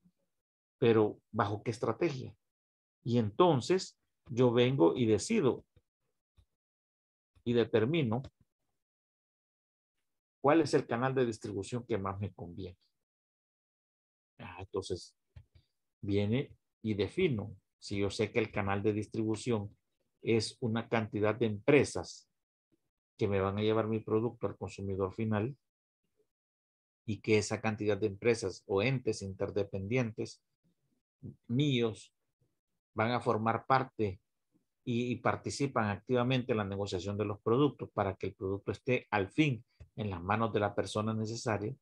pero bajo qué estrategia. Y entonces yo vengo y decido y determino cuál es el canal de distribución que más me conviene. Ah, entonces, viene y defino. Si yo sé que el canal de distribución es una cantidad de empresas que me van a llevar mi producto al consumidor final y que esa cantidad de empresas o entes interdependientes míos van a formar parte y, participan activamente en la negociación de los productos para que el producto esté al fin en las manos de la persona necesaria,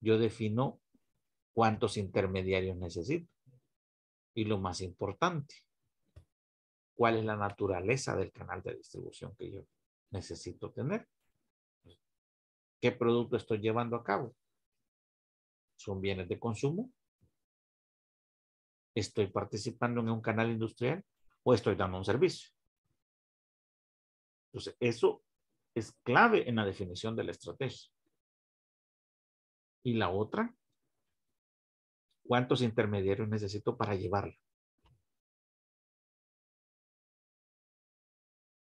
yo defino cuántos intermediarios necesito. Y lo más importante, cuál es la naturaleza del canal de distribución que yo necesito tener. ¿Qué producto estoy llevando a cabo? ¿Son bienes de consumo? ¿Estoy participando en un canal industrial o estoy dando un servicio? Entonces, eso es clave en la definición de la estrategia. Y la otra, ¿cuántos intermediarios necesito para llevarlo?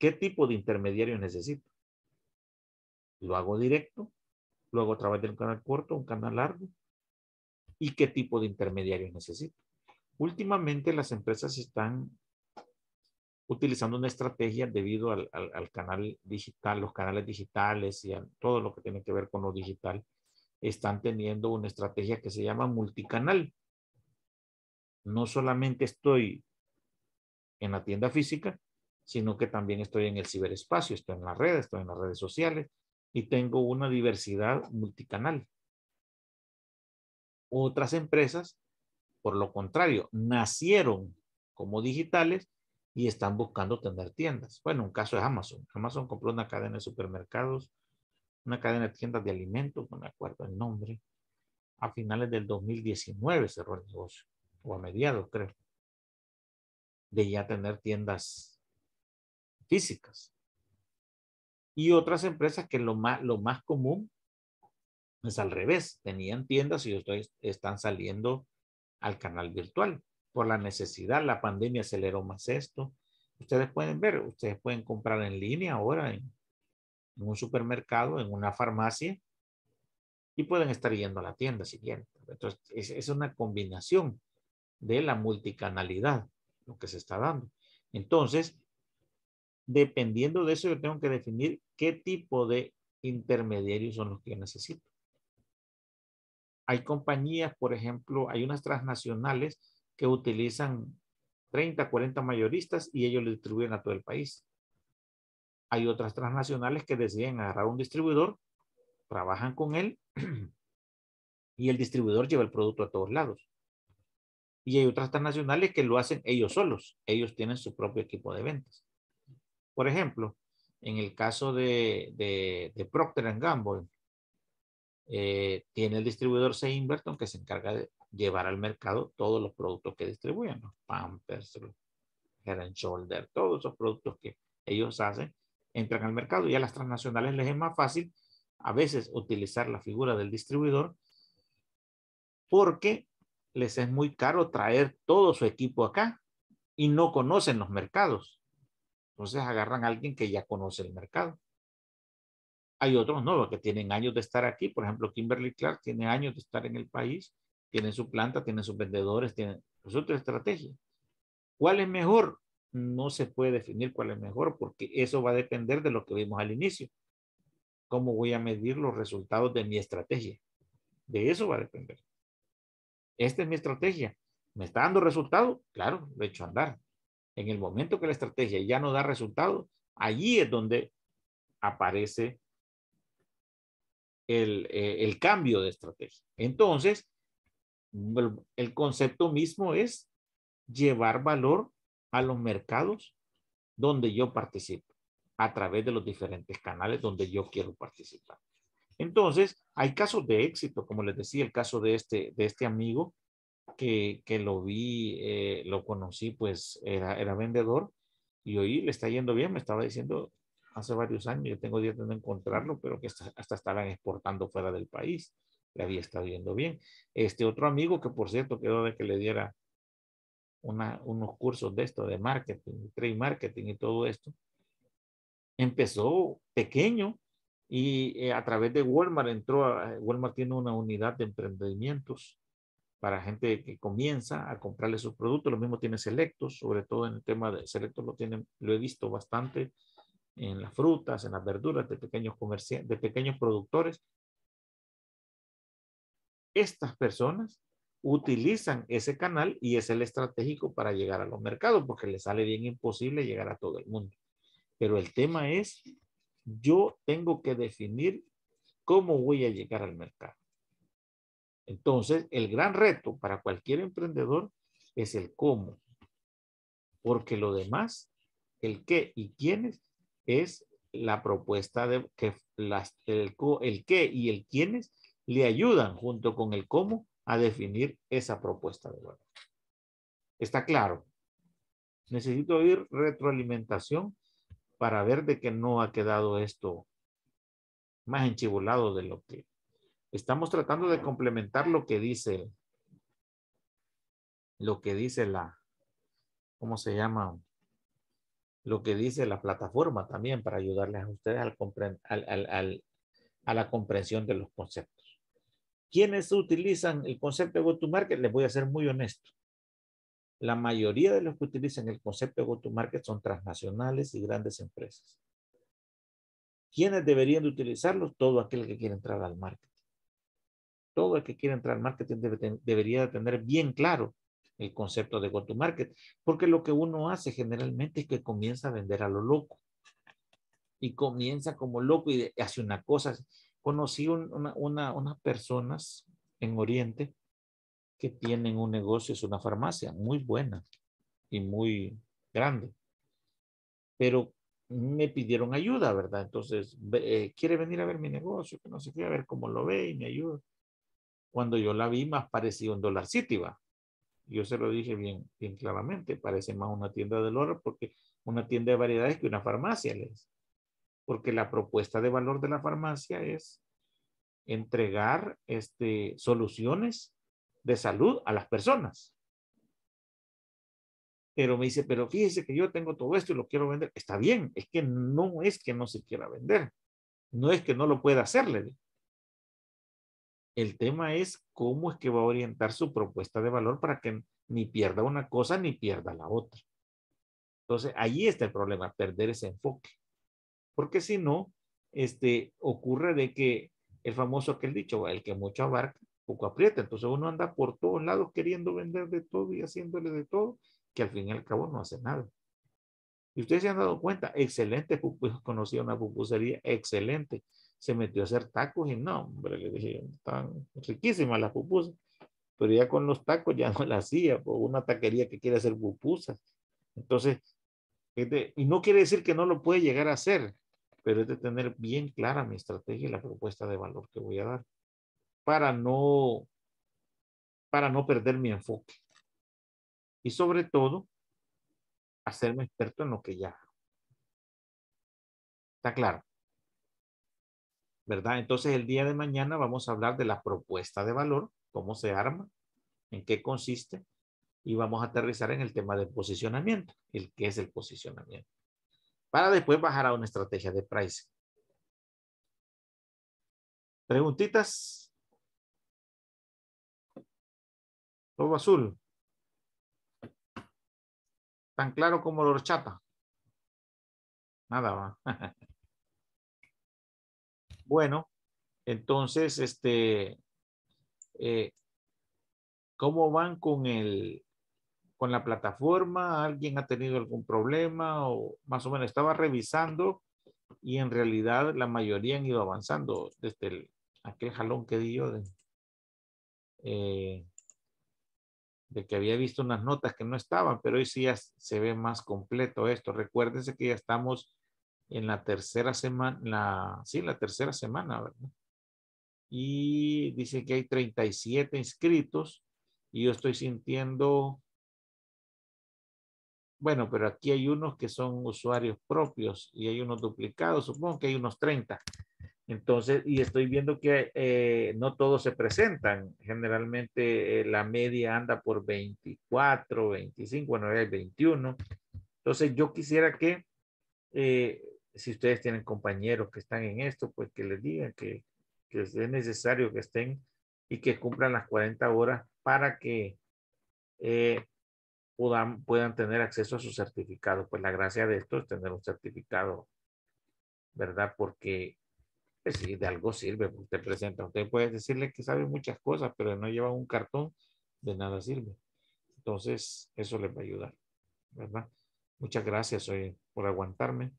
¿Qué tipo de intermediario necesito? ¿Lo hago directo? ¿Lo hago a través de un canal corto, un canal largo? ¿Y qué tipo de intermediario necesito? Últimamente las empresas están utilizando una estrategia debido al, canal digital, los canales digitales y todo lo que tiene que ver con lo digital, están teniendo una estrategia que se llama multicanal. No solamente estoy en la tienda física, sino que también estoy en el ciberespacio, estoy en las redes, estoy en las redes sociales y tengo una diversidad multicanal. Otras empresas por lo contrario, nacieron como digitales y están buscando tener tiendas. Bueno, un caso es Amazon. Amazon compró una cadena de supermercados, una cadena de tiendas de alimentos, no me acuerdo el nombre. A finales del 2019 cerró el negocio, o a mediados creo, de ya tener tiendas físicas. Y otras empresas que lo más, lo más común es al revés, tenían tiendas y están saliendo al canal virtual. Por la necesidad, la pandemia aceleró más esto. Ustedes pueden ver, ustedes pueden comprar en línea ahora en, un supermercado, en una farmacia y pueden estar yendo a la tienda siguiente Entonces, es, una combinación de la multicanalidad lo que se está dando. Entonces, dependiendo de eso, yo tengo que definir qué tipo de intermediarios son los que necesito. Hay compañías, por ejemplo, hay unas transnacionales que utilizan 30, 40 mayoristas y ellos lo distribuyen a todo el país. Hay otras transnacionales que deciden agarrar un distribuidor, trabajan con él y el distribuidor lleva el producto a todos lados. Y hay otras transnacionales que lo hacen ellos solos. Ellos tienen su propio equipo de ventas. Por ejemplo, en el caso de, de, de Procter Gamble, eh, tiene el distribuidor Seinberton que se encarga de llevar al mercado todos los productos que distribuyen, los Pampers, los Shoulder, todos esos productos que ellos hacen, entran al mercado y a las transnacionales les es más fácil a veces utilizar la figura del distribuidor porque les es muy caro traer todo su equipo acá y no conocen los mercados. Entonces agarran a alguien que ya conoce el mercado. Hay otros nuevos que tienen años de estar aquí. Por ejemplo, Kimberly Clark tiene años de estar en el país, tiene su planta, tiene sus vendedores, tiene su pues, estrategia. ¿Cuál es mejor? No se puede definir cuál es mejor porque eso va a depender de lo que vimos al inicio. ¿Cómo voy a medir los resultados de mi estrategia? De eso va a depender. Esta es mi estrategia. ¿Me está dando resultado? Claro, lo he hecho andar. En el momento que la estrategia ya no da resultado, allí es donde aparece el, eh, el cambio de estrategia. Entonces, el concepto mismo es llevar valor a los mercados donde yo participo, a través de los diferentes canales donde yo quiero participar. Entonces, hay casos de éxito, como les decía, el caso de este, de este amigo que, que lo vi, eh, lo conocí, pues era, era vendedor y hoy le está yendo bien, me estaba diciendo hace varios años, yo tengo días de no encontrarlo, pero que hasta, estaban exportando fuera del país, le había estado yendo bien. Este otro amigo que por cierto quedó de que le diera unos cursos de esto, de marketing, trade marketing y todo esto, empezó pequeño y eh, a través de Walmart entró, eh, Walmart tiene una unidad de emprendimientos para gente que comienza a comprarle sus productos, lo mismo tiene Selectos, sobre todo en el tema de Selectos lo tienen, lo he visto bastante, en las frutas, en las verduras de pequeños, comerciantes, de pequeños productores. Estas personas utilizan ese canal y es el estratégico para llegar a los mercados porque le sale bien imposible llegar a todo el mundo. Pero el tema es, yo tengo que definir cómo voy a llegar al mercado. Entonces, el gran reto para cualquier emprendedor es el cómo, porque lo demás, el qué y quiénes es la propuesta de que las, el, el qué y el quiénes le ayudan junto con el cómo a definir esa propuesta de valor. ¿Está claro? Necesito ir retroalimentación para ver de que no ha quedado esto más enchibulado de lo que estamos tratando de complementar lo que dice lo que dice la ¿cómo se llama? lo que dice la plataforma también para ayudarles a ustedes al a la comprensión de los conceptos. ¿Quiénes utilizan el concepto de go-to-market? Les voy a ser muy honesto. La mayoría de los que utilizan el concepto de go-to-market son transnacionales y grandes empresas. ¿Quiénes deberían de utilizarlos? Todo aquel que quiere entrar al marketing. Todo el que quiere entrar al marketing debería de tener bien claro el concepto de go to market, porque lo que uno hace generalmente es que comienza a vender a lo loco y comienza como loco y hace una cosa. Conocí una, una, unas personas en Oriente que tienen un negocio, es una farmacia muy buena y muy grande, pero me pidieron ayuda, ¿verdad? Entonces, eh, quiere venir a ver mi negocio, que no sé qué, a ver cómo lo ve y me ayuda. Cuando yo la vi, más parecía un dólar city, ¿va? Yo se lo dije bien, bien claramente, parece más una tienda de oro porque una tienda de variedades que una farmacia les. Porque la propuesta de valor de la farmacia es entregar este, soluciones de salud a las personas. Pero me dice, pero fíjese que yo tengo todo esto y lo quiero vender. Está bien, es que no es que no se quiera vender, no es que no lo pueda hacerle. El tema es cómo es que va a orientar su propuesta de valor para que ni pierda una cosa ni pierda la otra. Entonces, ahí está el problema, perder ese enfoque. Porque si no, este, ocurre de que el famoso aquel dicho, el que mucho abarca, poco aprieta. Entonces uno anda por todos lados queriendo vender de todo y haciéndole de todo, que al fin y al cabo no hace nada. Y ustedes se han dado cuenta, excelente, conocía una pupusería, excelente, se metió a hacer tacos y no, hombre, le dije, están riquísimas las pupusas, pero ya con los tacos ya no las hacía, por pues, una taquería que quiere hacer pupusas. Entonces, y no quiere decir que no lo puede llegar a hacer, pero es de tener bien clara mi estrategia y la propuesta de valor que voy a dar para no, para no perder mi enfoque. Y sobre todo, hacerme experto en lo que ya hago. ¿Está claro? ¿verdad? Entonces el día de mañana vamos a hablar de la propuesta de valor, cómo se arma, en qué consiste, y vamos a aterrizar en el tema del posicionamiento, el qué es el posicionamiento, para después bajar a una estrategia de price ¿Preguntitas? Todo azul. Tan claro como la horchata. Nada más. Bueno, entonces, este, eh, ¿cómo van con el, con la plataforma? ¿Alguien ha tenido algún problema? O más o menos estaba revisando y en realidad la mayoría han ido avanzando desde aquel jalón que di yo de, eh, de que había visto unas notas que no estaban, pero hoy sí ya se ve más completo esto. Recuérdense que ya estamos en la tercera semana, la, sí, la tercera semana, ¿verdad? Y dice que hay 37 inscritos y yo estoy sintiendo, bueno, pero aquí hay unos que son usuarios propios y hay unos duplicados, supongo que hay unos 30. Entonces, y estoy viendo que eh, no todos se presentan. Generalmente eh, la media anda por 24, 25, bueno, hay 21. Entonces, yo quisiera que eh, si ustedes tienen compañeros que están en esto, pues que les digan que, es necesario que estén y que cumplan las 40 horas para que eh, puedan, puedan tener acceso a su certificado. Pues la gracia de esto es tener un certificado, ¿verdad? Porque pues, si de algo sirve, usted pues, presenta, usted puede decirle que sabe muchas cosas, pero no lleva un cartón, de nada sirve. Entonces, eso les va a ayudar, ¿verdad? Muchas gracias hoy por aguantarme.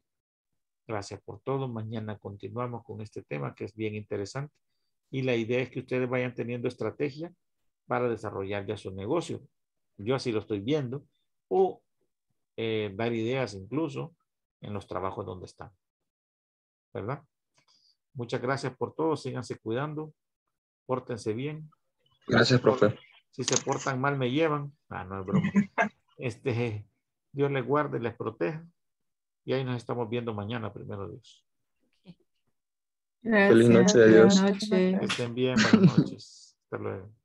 Gracias por todo. Mañana continuamos con este tema que es bien interesante y la idea es que ustedes vayan teniendo estrategia para desarrollar ya su negocio. Yo así lo estoy viendo o eh, dar ideas incluso en los trabajos donde están. ¿Verdad? Muchas gracias por todo. Síganse cuidando. Pórtense bien. Gracias, profe. Si se portan mal, me llevan. Ah, no es broma. Este, Dios les guarde, les proteja y ahí nos estamos viendo mañana, primero Dios. Feliz noche, adiós. Buenas noches. Que estén bien, buenas noches. Hasta luego.